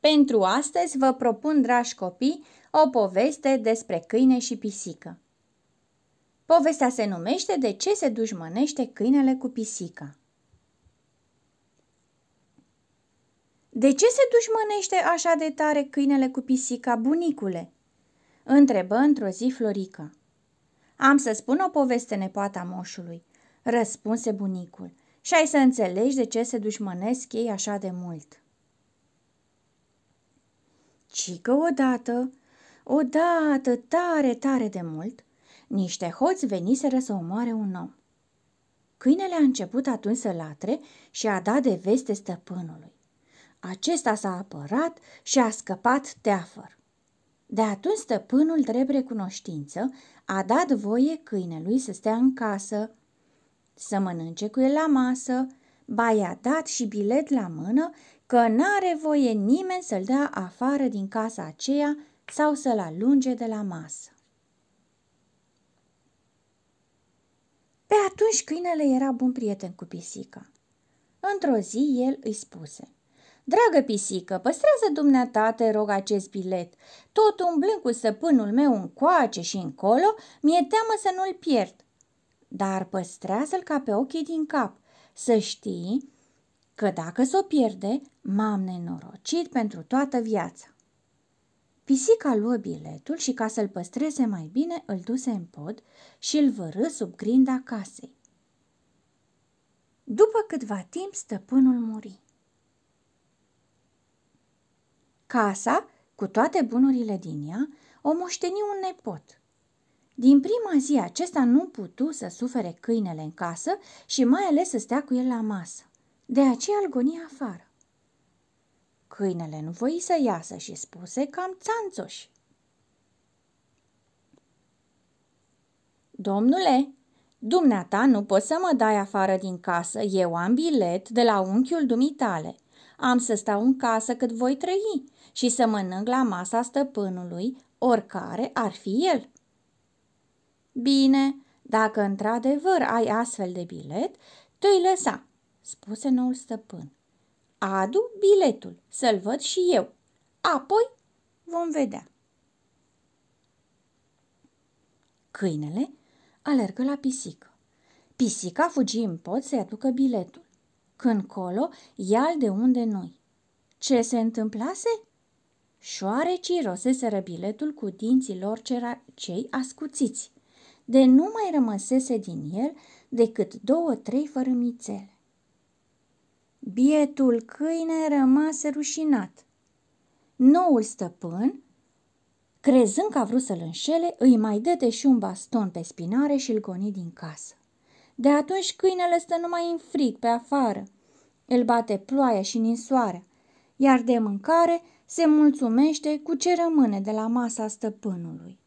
Pentru astăzi vă propun, dragi copii, o poveste despre câine și pisică. Povestea se numește De ce se dușmănește câinele cu pisica. De ce se dușmănește așa de tare câinele cu pisica, bunicule?" întrebă într-o zi Florica. Am să spun o poveste nepoata moșului," răspunse bunicul, și ai să înțelegi de ce se dușmănesc ei așa de mult." ci că odată, odată tare, tare de mult, niște hoți veniseră să omoare un om. Câinele a început atunci să latre și a dat de veste stăpânului. Acesta s-a apărat și a scăpat teafăr. De atunci stăpânul, drept recunoștință, a dat voie câinelui să stea în casă, să mănânce cu el la masă, ba i-a dat și bilet la mână că n-are voie nimeni să-l dea afară din casa aceea sau să-l alunge de la masă. Pe atunci câinele era bun prieten cu pisica. Într-o zi el îi spuse – Dragă pisică, păstrează dumneata, te rog, acest bilet. Tot umblând cu săpânul meu încoace și încolo, mi-e teamă să nu-l pierd. Dar păstrează-l ca pe ochii din cap. Să știi că dacă s-o pierde, m-am nenorocit pentru toată viața. Pisica luă biletul și ca să-l păstreze mai bine, îl duse în pod și îl vărâ sub grinda casei. După câtva timp, stăpânul muri. Casa, cu toate bunurile din ea, o moșteni un nepot. Din prima zi acesta nu putu să sufere câinele în casă și mai ales să stea cu el la masă. De aceea îl goni afară. Câinele nu voi să iasă și spuse cam țanțoș. Domnule, dumneata nu poți să mă dai afară din casă, eu am bilet de la unchiul dumitale. Am să stau în casă cât voi trăi și să mănânc la masa stăpânului, oricare ar fi el. Bine, dacă într-adevăr ai astfel de bilet, te-i lăsa, spuse noul stăpân. Adu biletul, să-l văd și eu. Apoi vom vedea. Câinele alergă la pisică. Pisica fugi în pot să-i aducă biletul. Când colo, ia de unde noi. Ce se întâmplase? Șoarecii roseseră biletul cu dinții lor cei ascuțiți, de nu mai rămăsese din el decât două-trei fărâmițele. Bietul câine rămase rușinat. Noul stăpân, crezând că a vrut să-l înșele, îi mai dăte și un baston pe spinare și îl goni din casă. De atunci câinele stă numai în frig pe afară. El bate ploaia și ninsoarea, iar de mâncare se mulțumește cu ce rămâne de la masa stăpânului.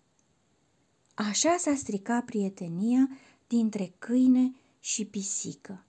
Așa s-a stricat prietenia dintre câine și pisică.